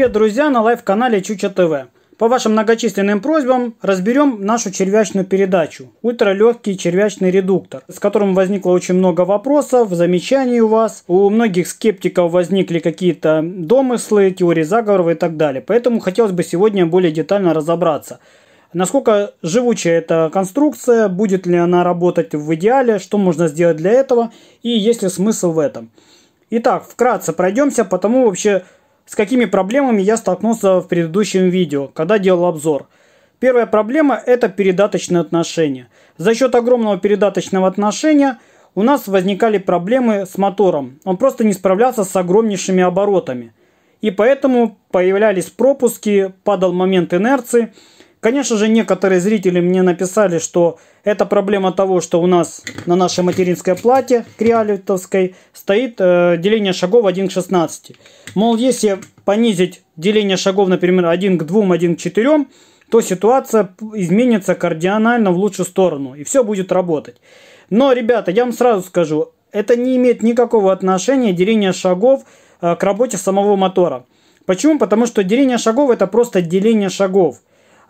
Привет, друзья, на лайв-канале Чуча ТВ. По вашим многочисленным просьбам разберем нашу червячную передачу. Ультралегкий червячный редуктор, с которым возникло очень много вопросов, замечаний у вас. У многих скептиков возникли какие-то домыслы, теории заговоров и так далее. Поэтому хотелось бы сегодня более детально разобраться. Насколько живучая эта конструкция, будет ли она работать в идеале, что можно сделать для этого и есть ли смысл в этом. Итак, вкратце пройдемся по тому вообще, с какими проблемами я столкнулся в предыдущем видео, когда делал обзор. Первая проблема – это передаточные отношения. За счет огромного передаточного отношения у нас возникали проблемы с мотором. Он просто не справлялся с огромнейшими оборотами. И поэтому появлялись пропуски, падал момент инерции – Конечно же, некоторые зрители мне написали, что это проблема того, что у нас на нашей материнской плате криалитовской стоит э, деление шагов 1 к 16. Мол, если понизить деление шагов, например, 1 к 2, 1 к 4, то ситуация изменится кардинально в лучшую сторону, и все будет работать. Но, ребята, я вам сразу скажу, это не имеет никакого отношения деление шагов э, к работе самого мотора. Почему? Потому что деление шагов это просто деление шагов.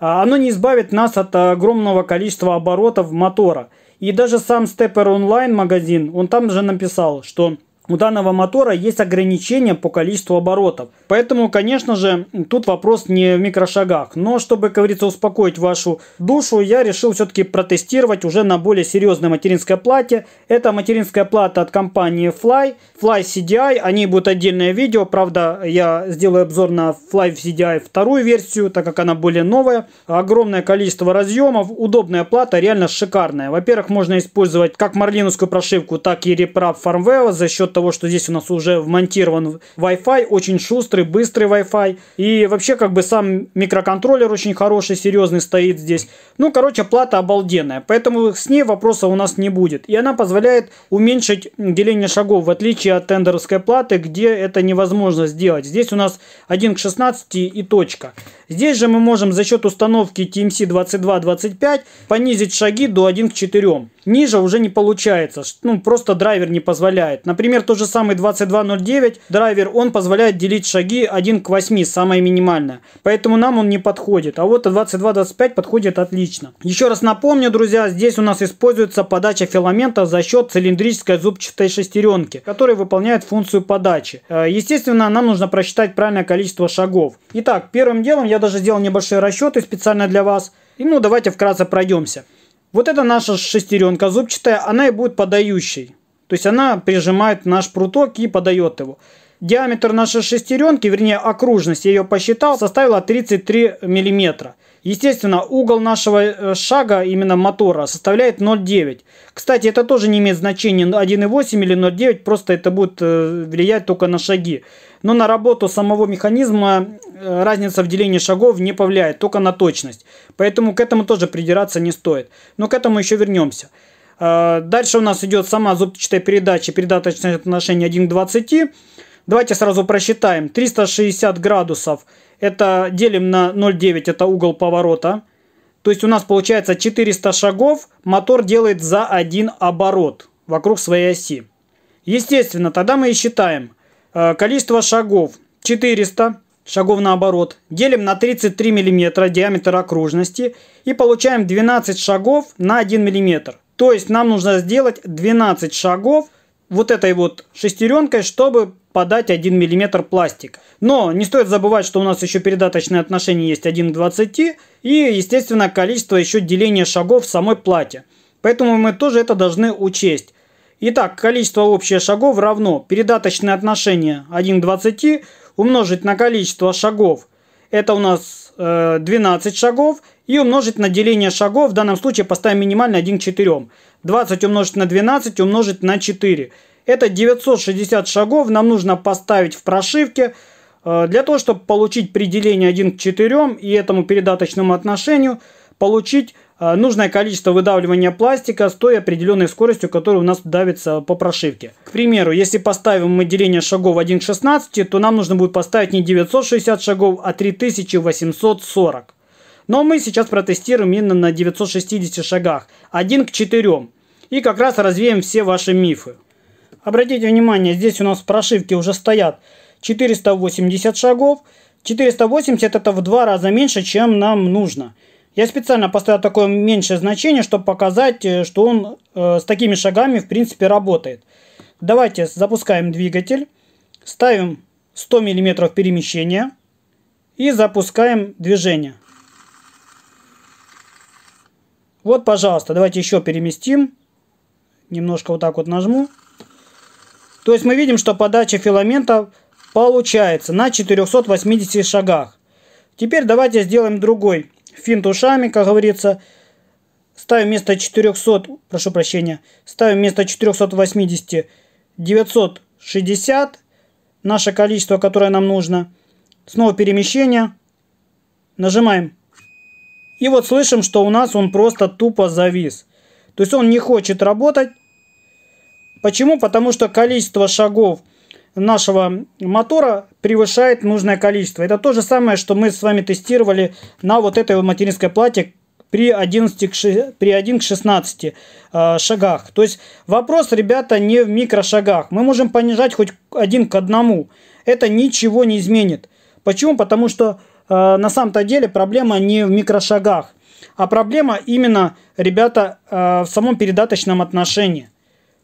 А, оно не избавит нас от огромного количества оборотов мотора. И даже сам Stepper Online магазин, он там же написал, что у данного мотора есть ограничения по количеству оборотов. Поэтому, конечно же, тут вопрос не в микрошагах. Но, чтобы, как говорится, успокоить вашу душу, я решил все-таки протестировать уже на более серьезной материнской плате. Это материнская плата от компании Fly, Fly CDI. О ней будет отдельное видео. Правда, я сделаю обзор на Fly CDI вторую версию, так как она более новая. Огромное количество разъемов, удобная плата, реально шикарная. Во-первых, можно использовать как марлиновскую прошивку, так и репрап фармвео за счет того, что здесь у нас уже вмонтирован Wi-Fi, очень шустрый, быстрый Wi-Fi. И вообще как бы сам микроконтроллер очень хороший, серьезный стоит здесь. Ну, короче, плата обалденная. Поэтому с ней вопроса у нас не будет. И она позволяет уменьшить деление шагов, в отличие от тендеровской платы, где это невозможно сделать. Здесь у нас 1 к 16 и точка. Здесь же мы можем за счет установки TMC 2225 понизить шаги до 1 к 4 ниже уже не получается. Ну, просто драйвер не позволяет. Например, тот же самый 2209 драйвер, он позволяет делить шаги 1 к 8, самое минимальное. Поэтому нам он не подходит. А вот 2225 подходит отлично. Еще раз напомню, друзья, здесь у нас используется подача филамента за счет цилиндрической зубчатой шестеренки, которая выполняет функцию подачи. Э, естественно, нам нужно просчитать правильное количество шагов. Итак, первым делом я даже сделал небольшие расчеты специально для вас. И ну давайте вкратце пройдемся. Вот это наша шестеренка зубчатая, она и будет подающей. То есть она прижимает наш пруток и подает его. Диаметр нашей шестеренки, вернее окружность, я ее посчитал, составила 33 миллиметра. Естественно, угол нашего э, шага, именно мотора, составляет 0,9. Кстати, это тоже не имеет значения 1,8 или 0,9, просто это будет э, влиять только на шаги. Но на работу самого механизма э, разница в делении шагов не повлияет, только на точность. Поэтому к этому тоже придираться не стоит. Но к этому еще вернемся. Э, дальше у нас идет сама зубчатая передача, передаточное отношение 1 к 20. Давайте сразу просчитаем. 360 градусов это делим на 0,9, это угол поворота. То есть у нас получается 400 шагов мотор делает за один оборот вокруг своей оси. Естественно, тогда мы и считаем Э, количество шагов 400 шагов наоборот Делим на 33 мм диаметр окружности и получаем 12 шагов на 1 мм. То есть нам нужно сделать 12 шагов вот этой вот шестеренкой, чтобы подать 1 мм пластик. Но не стоит забывать, что у нас еще передаточное отношение есть 1 к 20 и, естественно, количество еще деления шагов в самой плате. Поэтому мы тоже это должны учесть. Итак, количество общих шагов равно передаточное отношение 1 к 20 умножить на количество шагов. Это у нас э, 12 шагов. И умножить на деление шагов. В данном случае поставим минимально 1 к 4. 20 умножить на 12 умножить на 4. Это 960 шагов нам нужно поставить в прошивке. Э, для того, чтобы получить при делении 1 к 4 и этому передаточному отношению, получить Э, нужное количество выдавливания пластика с той определенной скоростью, которая у нас давится по прошивке. К примеру, если поставим мы деление шагов 1 к 16, то нам нужно будет поставить не 960 шагов, а 3840. Но мы сейчас протестируем именно на 960 шагах, 1 к 4. И как раз развеем все ваши мифы. Обратите внимание, здесь у нас в прошивке уже стоят 480 шагов. 480 это в два раза меньше, чем нам нужно. Я специально поставил такое меньшее значение, чтобы показать, э, что он э, с такими шагами в принципе работает. Давайте запускаем двигатель, ставим 100 мм перемещения и запускаем движение. Вот, пожалуйста, давайте еще переместим. Немножко вот так вот нажму. То есть мы видим, что подача филамента получается на 480 шагах. Теперь давайте сделаем другой финт ушами, как говорится. Ставим вместо 400, прошу прощения, ставим вместо 480 960, наше количество, которое нам нужно. Снова перемещение. Нажимаем. И вот слышим, что у нас он просто тупо завис. То есть он не хочет работать. Почему? Потому что количество шагов нашего мотора превышает нужное количество. Это то же самое, что мы с вами тестировали на вот этой вот материнской плате при 11 к 6, при 1 к 16 э, шагах. То есть вопрос, ребята, не в микрошагах. Мы можем понижать хоть один к одному. Это ничего не изменит. Почему? Потому что э, на самом-то деле проблема не в микрошагах, а проблема именно, ребята, э, в самом передаточном отношении.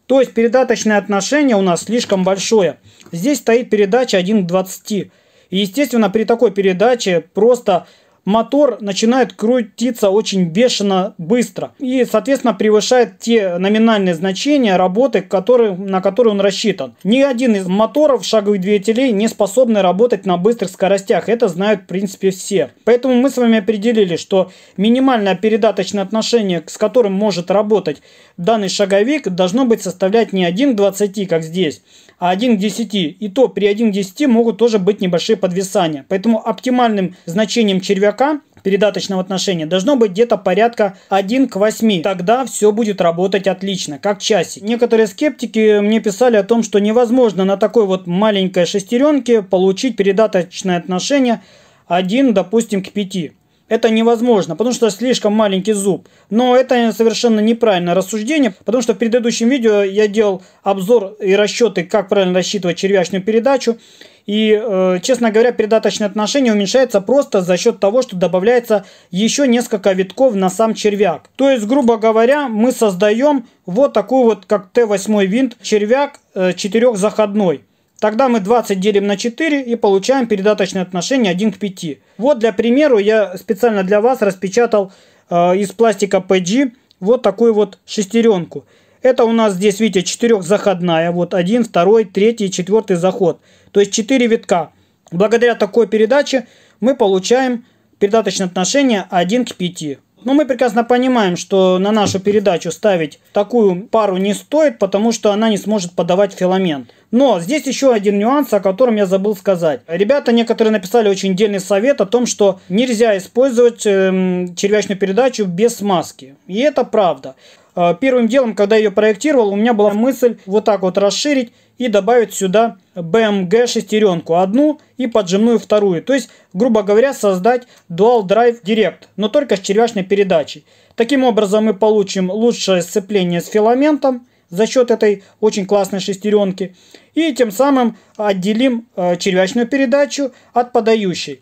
То есть передаточное отношение у нас слишком большое. Здесь стоит передача 1 к 20. И естественно при такой передаче просто мотор начинает крутиться очень бешено быстро и, соответственно, превышает те номинальные значения работы, которые, на которые он рассчитан. Ни один из моторов шаговых двигателей не способны работать на быстрых скоростях. Это знают, в принципе, все. Поэтому мы с вами определили, что минимальное передаточное отношение, с которым может работать данный шаговик, должно быть составлять не 1 к 20, как здесь, а 1 к 10. И то при 1 к 10 могут тоже быть небольшие подвисания. Поэтому оптимальным значением червяка игрока передаточного отношения должно быть где-то порядка 1 к 8. Тогда все будет работать отлично, как часик. Некоторые скептики мне писали о том, что невозможно на такой вот маленькой шестеренке получить передаточное отношение 1, допустим, к 5 это невозможно, потому что слишком маленький зуб. Но это совершенно неправильное рассуждение, потому что в предыдущем видео я делал обзор и расчеты, как правильно рассчитывать червячную передачу. И, э, честно говоря, передаточное отношение уменьшается просто за счет того, что добавляется еще несколько витков на сам червяк. То есть, грубо говоря, мы создаем вот такой вот, как Т8 винт, червяк э, четырехзаходной. Тогда мы 20 делим на 4 и получаем передаточное отношение 1 к 5. Вот для примеру я специально для вас распечатал э, из пластика PG вот такую вот шестеренку. Это у нас здесь, видите, четырехзаходная. Вот один, второй, третий, четвертый заход. То есть 4 витка. Благодаря такой передаче мы получаем передаточное отношение 1 к 5. Но ну, мы прекрасно понимаем, что на нашу передачу ставить такую пару не стоит, потому что она не сможет подавать филамент. Но здесь еще один нюанс, о котором я забыл сказать. Ребята некоторые написали очень дельный совет о том, что нельзя использовать эм, червячную передачу без смазки. И это правда. Э, первым делом, когда я ее проектировал, у меня была мысль вот так вот расширить и добавить сюда BMG шестеренку одну и поджимную вторую. То есть, грубо говоря, создать Dual Drive Direct, но только с червячной передачей. Таким образом мы получим лучшее сцепление с филаментом за счет этой очень классной шестеренки. И тем самым отделим э, червячную передачу от подающей.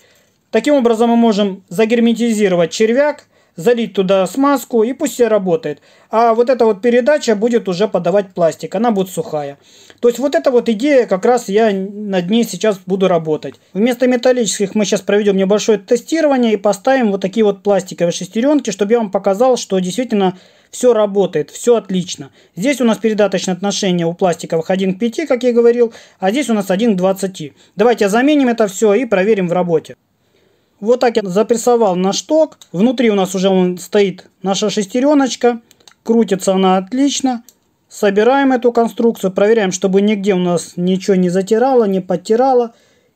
Таким образом мы можем загерметизировать червяк залить туда смазку и пусть все работает. А вот эта вот передача будет уже подавать пластик, она будет сухая. То есть вот эта вот идея, как раз я над ней сейчас буду работать. Вместо металлических мы сейчас проведем небольшое тестирование и поставим вот такие вот пластиковые шестеренки, чтобы я вам показал, что действительно все работает, все отлично. Здесь у нас передаточное отношение у пластиковых 1 к 5, как я говорил, а здесь у нас 1 к 20. Давайте заменим это все и проверим в работе. Вот так я запрессовал на шток. Внутри у нас уже он стоит наша шестереночка. Крутится она отлично. Собираем эту конструкцию, проверяем, чтобы нигде у нас ничего не затирало, не подтирало.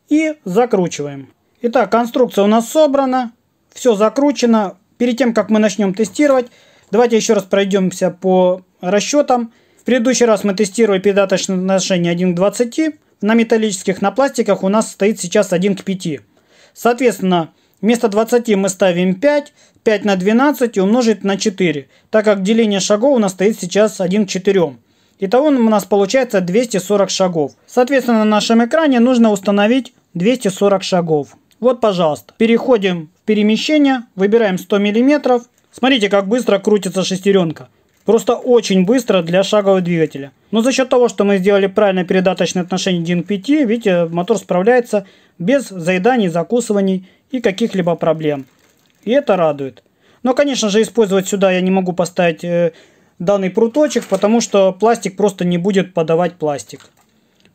И закручиваем. Итак, конструкция у нас собрана. Все закручено. Перед тем, как мы начнем тестировать, давайте еще раз пройдемся по расчетам. В предыдущий раз мы тестировали передаточное отношение 1 к 20. На металлических, на пластиках у нас стоит сейчас 1 к 5. Соответственно, вместо 20 мы ставим 5, 5 на 12 умножить на 4, так как деление шагов у нас стоит сейчас 1 к 4. Итого у нас получается 240 шагов. Соответственно, на нашем экране нужно установить 240 шагов. Вот, пожалуйста. Переходим в перемещение, выбираем 100 мм. Смотрите, как быстро крутится шестеренка. Просто очень быстро для шагового двигателя. Но за счет того, что мы сделали правильное передаточное отношение 1 к 5, видите, мотор справляется без заеданий, закусываний и каких-либо проблем. И это радует. Но, конечно же, использовать сюда я не могу поставить э, данный пруточек, потому что пластик просто не будет подавать пластик.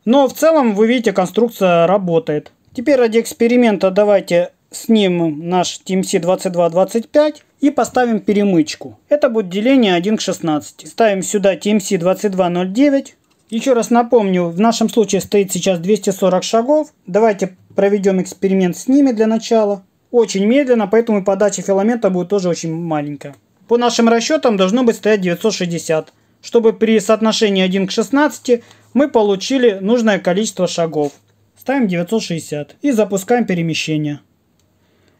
Но в целом, вы видите, конструкция работает. Теперь ради эксперимента давайте снимем наш TMC2225 и поставим перемычку. Это будет деление 1 к 16. Ставим сюда TMC2209 еще раз напомню, в нашем случае стоит сейчас 240 шагов. Давайте проведем эксперимент с ними для начала. Очень медленно, поэтому и подача филамента будет тоже очень маленькая. По нашим расчетам должно быть стоять 960, чтобы при соотношении 1 к 16 мы получили нужное количество шагов. Ставим 960 и запускаем перемещение.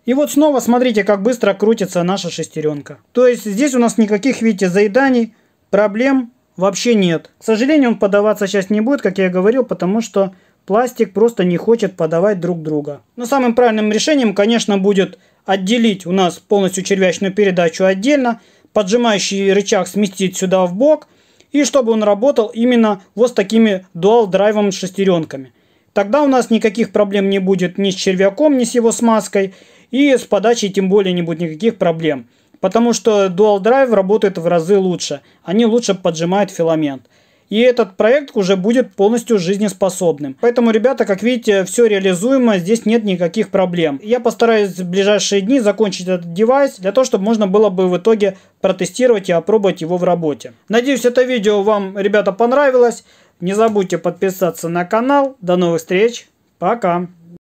И вот снова смотрите, как быстро крутится наша шестеренка. То есть здесь у нас никаких, видите, заеданий, проблем Вообще нет. К сожалению, он подаваться сейчас не будет, как я и говорил, потому что пластик просто не хочет подавать друг друга. Но самым правильным решением, конечно, будет отделить у нас полностью червячную передачу отдельно, поджимающий рычаг сместить сюда в бок, и чтобы он работал именно вот с такими дуал-драйвом шестеренками. Тогда у нас никаких проблем не будет ни с червяком, ни с его смазкой, и с подачей тем более не будет никаких проблем. Потому что Dual Drive работает в разы лучше. Они лучше поджимают филамент. И этот проект уже будет полностью жизнеспособным. Поэтому, ребята, как видите, все реализуемо, здесь нет никаких проблем. Я постараюсь в ближайшие дни закончить этот девайс, для того, чтобы можно было бы в итоге протестировать и опробовать его в работе. Надеюсь, это видео вам, ребята, понравилось. Не забудьте подписаться на канал. До новых встреч. Пока.